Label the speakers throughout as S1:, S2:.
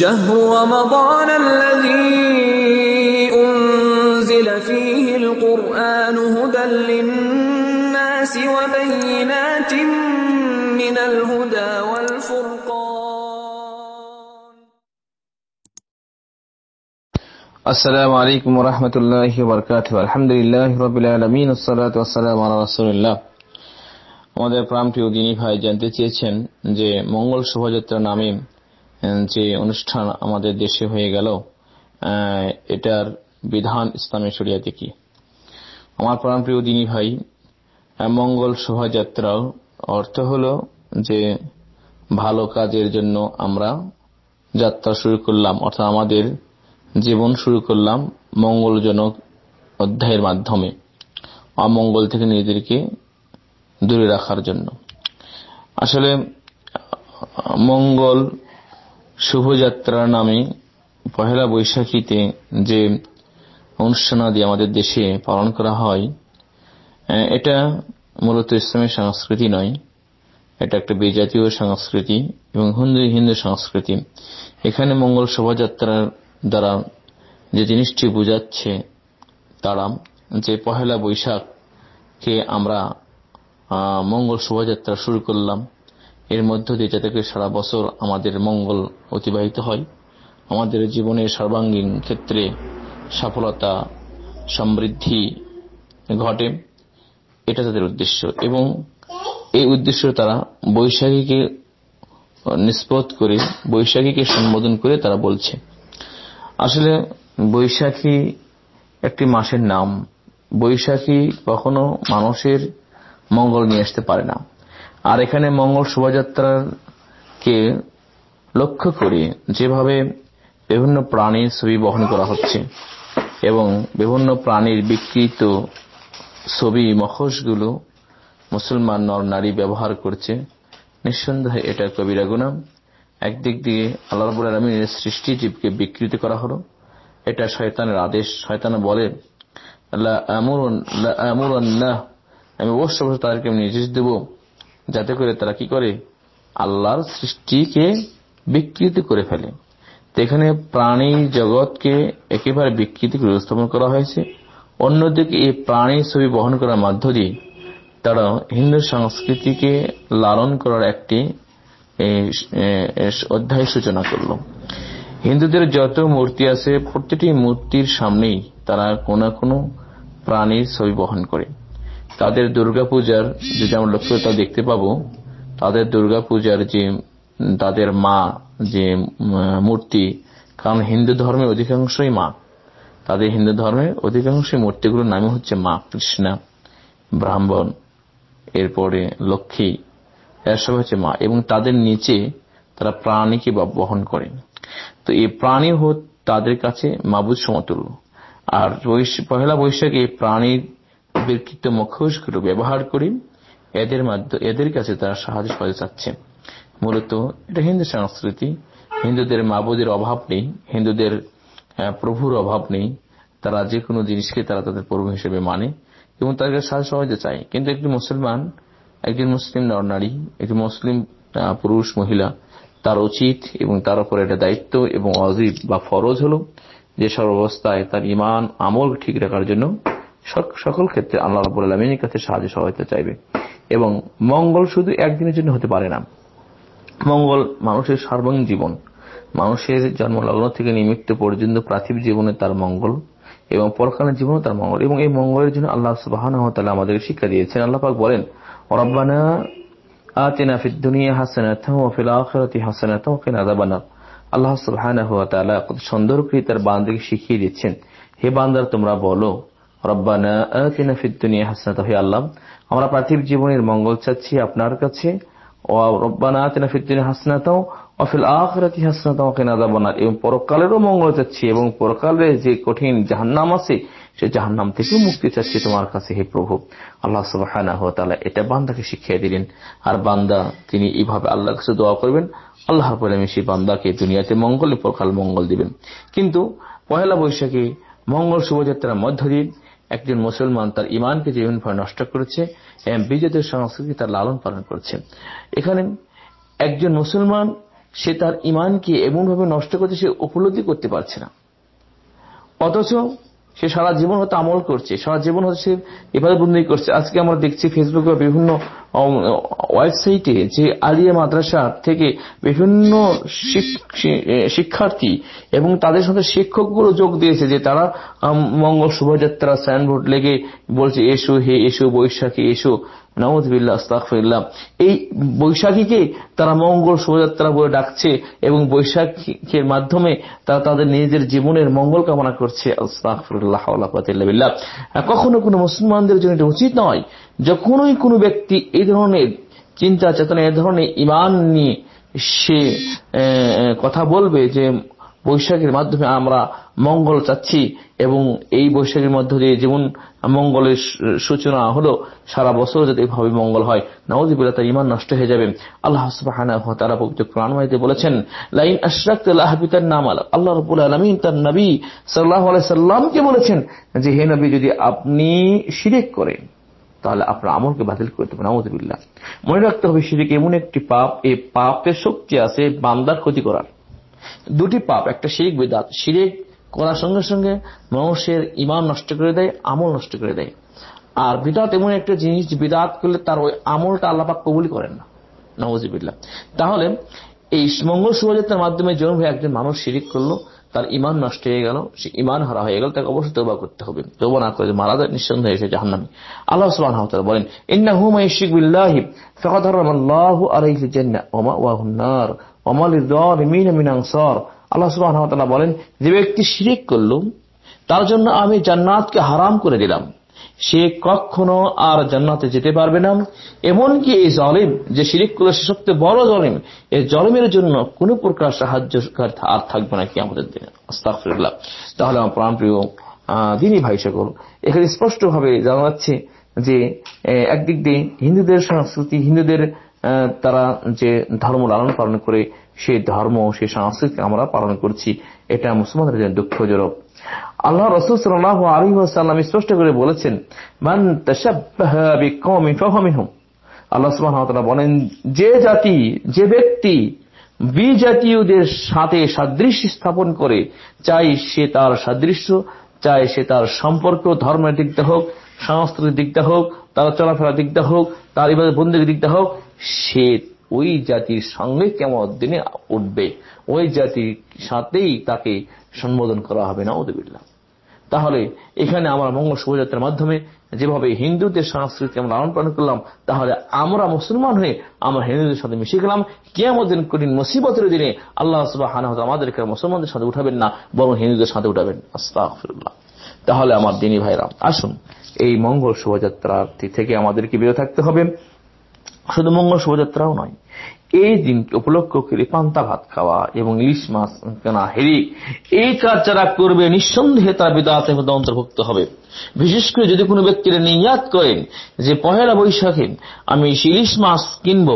S1: شهر رمضان الذي أنزل فيه القرآن هدى للناس وبينات من الهدى والفرقان السلام عليكم ورحمة الله وبركاته الحمد لله رب العالمين الصلاة والسلام على رسول الله আমাদের প্রাণপ্রিয় দিনী ভাই জানতে চেয়েছেন যে মঙ্গল শোভাযাত্রা নামে যে অনুষ্ঠান আমাদের দেশে হয়ে গেল এটার বিধান ইসলামী শরিয়াতে কি আমার প্রিয় দিনী ভাই মঙ্গল শোভাযাত্রার অর্থ হল যে ভালো কাজের জন্য আমরা যাত্রা শুরু করলাম অর্থাৎ আমাদের জীবন শুরু করলাম মঙ্গলজনক অধ্যায়ের মাধ্যমে অমঙ্গল থেকে নিজেদেরকে দূরে রাখার জন্য আসলে মঙ্গল শুভযাত্রা নামে পহেলা বৈশাখীতে যে অনুষ্ঠানাদি আমাদের দেশে পালন করা হয় এটা মূলত ইসলামের সংস্কৃতি নয় এটা একটা বেজাতীয় সংস্কৃতি এবং হিন্দু হিন্দু সংস্কৃতি এখানে মঙ্গল শোভাযাত্রার দ্বারা যে জিনিসটি বোঝাচ্ছে তারা যে পহেলা বৈশাখকে আমরা মঙ্গল শোভাযাত্রা শুরু করলাম এর মধ্য দিয়ে যাতে সারা বছর আমাদের মঙ্গল অতিবাহিত হয় আমাদের জীবনের সর্বাঙ্গীন ক্ষেত্রে সফলতা সমৃদ্ধি ঘটে এটা তাদের উদ্দেশ্য এবং এই উদ্দেশ্য তারা বৈশাখীকে নিষ্পত করে বৈশাখীকে সম্বোধন করে তারা বলছে আসলে বৈশাখী একটি মাসের নাম বৈশাখী কখনো মানুষের মঙ্গল নিয়ে আসতে পারে না আর এখানে মঙ্গল শোভাযাত্রাকে লক্ষ্য করে যেভাবে বিভিন্ন প্রাণীর ছবি বহন করা হচ্ছে এবং বিভিন্ন প্রাণীর বিকৃত ছবি মখশগুলো মুসলমান নর নারী ব্যবহার করছে নিঃসন্দেহে এটা কবিরা গুনাম একদিক দিয়ে আল্লাহ রবুল আলমিনের সৃষ্টি জীবকে বিকৃত করা হলো এটা শয়তানের আদেশ শয়তান বলে আমি অবশ্য তাদেরকে আমি নির্দেশ দেবো যাতে করে তারা কি করে আল্লাহর সৃষ্টিকে বিকৃত করে ফেলে এখানে প্রাণী জগৎকে একেবারে বিকৃতি করে উপস্থাপন করা হয়েছে অন্যদিকে এই প্রাণী ছবি বহন করার মাধ্য দিয়ে তারা হিন্দু সংস্কৃতিকে লালন করার একটি অধ্যায় সূচনা করল হিন্দুদের যত মূর্তি আছে প্রতিটি মূর্তির সামনেই তারা কোনো কোনো প্রাণীর ছবি বহন করে তাদের দুর্গাপূজার যদি আমরা লক্ষ্য তা দেখতে পাবো তাদের দুর্গাপূজার যে তাদের মা যে মূর্তি কারণ হিন্দু ধর্মের অধিকাংশই মা তাদের হিন্দু ধর্মের অধিকাংশই মূর্তিগুলোর নামে হচ্ছে মা কৃষ্ণা ব্রাহ্মণ এরপরে লক্ষ্মী এসব হচ্ছে মা এবং তাদের নিচে তারা প্রাণীকে বহন করে তো এই প্রাণী হোক তাদের কাছে মাবুদ সমতুল্য আর পহেলা বৈশাখে এই প্রাণীর বিকৃত মুখোশগুলো ব্যবহার করে এদের মাধ্যমে এদের কাছে তারা সাহায্য সহায়তা চাচ্ছে মূলত এটা হিন্দু সংস্কৃতি হিন্দুদের মাবদের অভাব নেই হিন্দুদের প্রভুর অভাব নেই তারা যে কোনো জিনিসকে তারা তাদের প্রভু হিসেবে মানে এবং তাদের সাহায্য সহজে চায় কিন্তু একটি মুসলমান একজন মুসলিম নর নারী একটি মুসলিম পুরুষ মহিলা তার উচিত এবং তার উপর একটা দায়িত্ব এবং অজীব বা ফরজ হল যে সর্বাবস্থায় তার ইমান আমল ঠিক রাখার জন্য সকল ক্ষেত্রে আল্লাহ রব আলমিনের কাছে সাহায্য সহায়তা চাইবে এবং মঙ্গল শুধু একদিনের জন্য হতে পারে না মঙ্গল মানুষের সার্বঙ্গীন জীবন মানুষের জন্মলগ্ন থেকে নিমিত্ত পর্যন্ত পার্থিব জীবনে তার মঙ্গল এবং পরকালের জীবনে তার মঙ্গল এবং এই মঙ্গলের জন্য আল্লাহ সুবাহ আমাদের শিক্ষা দিয়েছেন আল্লাহাক বলেন রব্বানা দুনিয়া আল্লাহ সুবহানাহু ওয়া তার বান্দাকে শিখিয়ে দিচ্ছেন হে বান্দার তোমরা বলো রব্বানা আল্লাহ আমরা পার্থিব জীবনের মঙ্গল চাচ্ছি আপনার কাছে এবং পরকালেরও মঙ্গল চাচ্ছি এবং পরকালে যে কঠিন জাহান্নাম আছে সে জাহান্নাম থেকে মুক্তি চাচ্ছি তোমার কাছে হে প্রভু আল্লাহ সুবাহ তালা এটা বান্দাকে শিখিয়ে দিলেন আর বান্দা তিনি এইভাবে আল্লাহর কাছে দোয়া করবেন আল্লাহ আমি সেই বান্দাকে দুনিয়াতে মঙ্গল পরকাল মঙ্গল দিবেন কিন্তু পয়লা বৈশাখী মঙ্গল শুভযাত্রার মধ্য দিয়ে একজন মুসলমান তার ইমানকে যেভাবে নষ্ট করেছে বিজেদের সংস্কৃতি তার লালন পালন করছে এখানে একজন মুসলমান সে তার ইমানকে এমনভাবে নষ্ট করছে সে উপলব্ধি করতে পারছে না অথচ সে সারা জীবন হতে আমল করছে সারা জীবন হচ্ছে এভাবে বন্দী করছে আজকে আমরা দেখছি ফেসবুক বা বিভিন্ন ওয়েবসাইটে যে আলিয়া মাদ্রাসা থেকে বিভিন্ন শিক্ষার্থী এবং তাদের সাথে শিক্ষকগুলো যোগ দিয়েছে যে তারা মঙ্গল শোভাযাত্রা সাইনবোর্ড লেগে বলছে এসো হে এসো বৈশাখী এসো এই বৈশাখীকে তারা মঙ্গল শোভাযাত্রা বলে ডাকছে এবং বৈশাখীর মাধ্যমে তারা তাদের নিজেদের জীবনের মঙ্গল কামনা করছে কখনো কোনো মুসলমানদের জন্য এটা উচিত নয় যখনই কোন ব্যক্তি এই ধরনের চিন্তা চেতনা এ ধরনের ইমান নিয়ে সে কথা বলবে যে বৈশাখের মাধ্যমে আমরা মঙ্গল চাচ্ছি এবং এই বৈশাখের মধ্য দিয়ে যেমন মঙ্গলের সূচনা হলো সারা বছর যাতে এভাবে মঙ্গল হয় নওয়াজিবুল্লাহ তার ইমান নষ্ট হয়ে যাবে আল্লাহ তারা পবিত্র প্রাণবাহিতে বলেছেন লাইন তার নাম আল আল্লাহ রবুল আলমিন তার নবী সাল্লাহ সাল্লামকে বলেছেন যে হে নবী যদি আপনি শিরেক করেন তাহলে আপনার আমলকে বাতিল করে দেবেন আমাদের মনে রাখতে হবে সেদিকে এমন একটি পাপ এই পাপের শক্তি আছে বান্দার ক্ষতি করার দুটি পাপ একটা শিরিক বেদাত শিরিক করার সঙ্গে সঙ্গে মানুষের ইমান নষ্ট করে দেয় আমল নষ্ট করে দেয় আর বিদাত এমন একটা জিনিস বিদাত করলে তার ওই আমলটা আল্লাপাক কবুলি করেন না নওয়াজিবিল্লা তাহলে এই মঙ্গল শোভাযাত্রার মাধ্যমে জন্ম হয়ে একজন মানুষ শিরিক করলো তার ইমান নষ্ট হয়ে গেল সে ইমান হারা হয়ে গেল তাকে অবশ্যই তোবা করতে হবে তোবা না করে মারা যায় নিঃসন্দেহে এসে জাহান্নামি আল্লাহ সুবহান হাওতালা বলেন ইন্না হুম ইশিক বিল্লাহি ফাকাদ হারামাল্লাহু আলাইহি জান্নাহ ওয়া মাওয়াহুন নার আল্লাহ বলেন যে ব্যক্তি শিরিক করল তার জন্য আমি জান্নাতকে হারাম করে দিলাম সে কখনো আর জান্নাতে যেতে পারবে না এমনকি এই জলিম যে শিরিক করলো সে সবচেয়ে বড় জলিম এই জলিমের জন্য কোন প্রকার সাহায্য আর থাকবে না কি আমাদের দিনে আস্তাকফিরুল্লাহ তাহলে আমার প্রাণপ্রিয় দিনই ভাই সকল এখানে স্পষ্টভাবে জানা যাচ্ছে যে একদিক দিয়ে হিন্দুদের সংস্কৃতি হিন্দুদের তারা যে ধর্ম লালন পালন করে সেই ধর্ম সেই সংস্কৃতি আমরা পালন করছি এটা মুসলমানদের জন্য দুঃখজনক আল্লাহ রসুল সাল্লাহ আলী সাল্লাম স্পষ্ট করে বলেছেন মান আল্লাহ বলেন যে জাতি যে ব্যক্তি বিজাতীয়দের সাথে সাদৃশ্য স্থাপন করে চাই সে তার সাদৃশ্য চাই সে তার সম্পর্ক ধর্মের দিকটা হোক সংস্কৃতির দিকটা হোক তার চলাফেরার দিকটা হোক তার ইবাদত বন্দীর দিকটা হোক সে ওই জাতির সঙ্গে কেমন দিনে উঠবে ওই জাতির সাথেই তাকে সম্বোধন করা হবে না উদ্বিল্লা তাহলে এখানে আমরা মঙ্গল শোভাযাত্রার মাধ্যমে যেভাবে হিন্দুদের সংস্কৃতি আমরা লালন পালন করলাম তাহলে আমরা মুসলমান হয়ে আমরা হিন্দুদের সাথে মিশে গেলাম কেমন কঠিন মুসিবতের দিনে আল্লাহ হানা আমাদেরকে মুসলমানদের সাথে উঠাবেন না বরং হিন্দুদের সাথে উঠাবেন আস্তাফিল্লাহ তাহলে আমার দিনী ভাইরা আসুন এই মঙ্গল শোভাযাত্রার থেকে আমাদেরকে বেরো থাকতে হবে শুধু মঙ্গল শোভাযাত্রাও নয় এই দিনকে উপলক্ষ করে পান্তা ভাত খাওয়া এবং ইলিশ মাছ কেনা হেরি এই কাজ যারা করবে নিঃসন্দেহে তারা বেদাতের অন্তর্ভুক্ত হবে বিশেষ করে যদি কোনো ব্যক্তির নিয়াত করেন যে পহেলা বৈশাখে আমি ইলিশ মাছ কিনব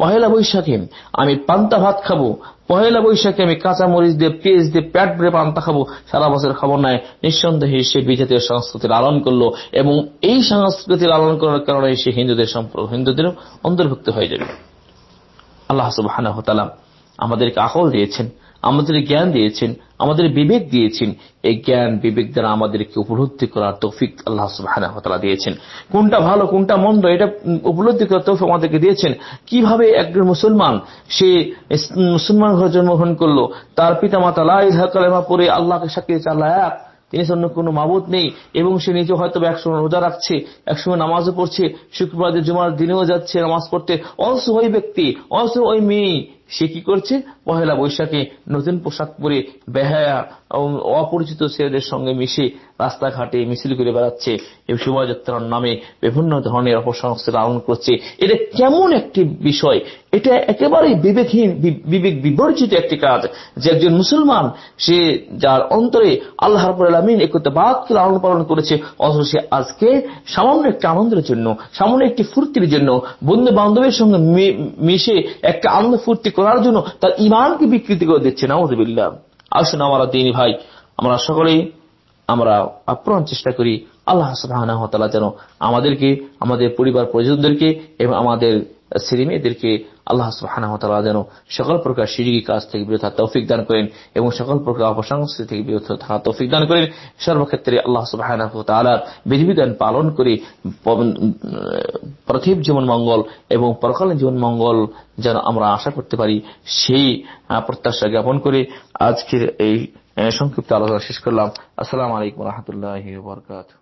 S1: পহেলা বৈশাখে আমি পান্তা ভাত খাবো পহেলা বৈশাখে আমি কাঁচা মরিচ দিয়ে পেঁয়াজ দিয়ে প্যাট ভরে পান্তা খাবো সারা বছর খাবো নাই নিঃসন্দেহে সে বিজাতীয় সংস্কৃতি লালন করলো এবং এই সংস্কৃতি লালন করার কারণে সে হিন্দুদের সম্পর্ক হিন্দুদেরও অন্তর্ভুক্ত হয়ে যাবে আল্লাহ আমাদেরকে আকল দিয়েছেন আমাদের জ্ঞান দিয়েছেন আমাদের বিবেক দিয়েছেন এই জ্ঞান বিবেক দ্বারা আমাদেরকে উপলব্ধি করার তৌফিক আল্লাহ সুবাহ দিয়েছেন কোনটা ভালো কোনটা মন্দ এটা উপলব্ধি করার তৌফিক আমাদেরকে দিয়েছেন কিভাবে একজন মুসলমান সে মুসলমান ঘরে জন্মগ্রহণ করলো তার পিতা মাতা লাহা পরে আল্লাহকে সাক্ষী আল্লাহ এক তিনি অন্য কোনো মাবুদ নেই এবং সে নিজে হয়তো একসময় রোজা রাখছে একসময় নামাজও পড়ছে শুক্রবার জুমার দিনেও যাচ্ছে নামাজ পড়তে অলসো ওই ব্যক্তি অলসো ওই মেয়ে সে কি করছে পহেলা বৈশাখে নতুন পোশাক পরে বেহায়া অপরিচিত ছেলেদের সঙ্গে মিশে রাস্তাঘাটে মিছিল করে বেড়াচ্ছে এবং শোভাযাত্রার নামে বিভিন্ন ধরনের অপসংস্থান আহ্বান করছে এটা কেমন একটি বিষয় এটা একেবারে বিবেকহীন বিবেক বিবর্জিত একটি কাজ যে একজন মুসলমান সে যার অন্তরে আল্লাহ রাবুল একত্রে একত্রবাদকে লালন পালন করেছে অথচ সে আজকে সামান্য একটি আনন্দের জন্য সামান্য একটি ফুর্তির জন্য বন্ধু বান্ধবের সঙ্গে মিশে একটা আনন্দ ফুর্তি করার জন্য তার ইমানকে বিকৃতি করে দিচ্ছে না আসুন আমার দিন ভাই আমরা সকলেই আমরা আপ্রাণ চেষ্টা করি আল্লাহ সুবাহতালা যেন আমাদেরকে আমাদের পরিবার পরিজনদেরকে এবং আমাদের ছেলে মেয়েদেরকে আল্লাহ সুবাহতালা যেন সকল প্রকার সিরিগি কাজ থেকে বিরত তৌফিক দান করেন এবং সকল প্রকার অপসংস্কৃতি থেকে বিরত থাকা তৌফিক দান করেন সর্বক্ষেত্রে আল্লাহ সুবাহতালার বিধিবিধান পালন করে প্রথিব জীবন মঙ্গল এবং পরকালীন জীবন মঙ্গল যেন আমরা আশা করতে পারি সেই প্রত্যাশা জ্ঞাপন করে আজকের এই সংক্ষিপ্ত আলোচনা শেষ করলাম আসসালামু আলাইকুম রহমতুল্লাহ বরকাত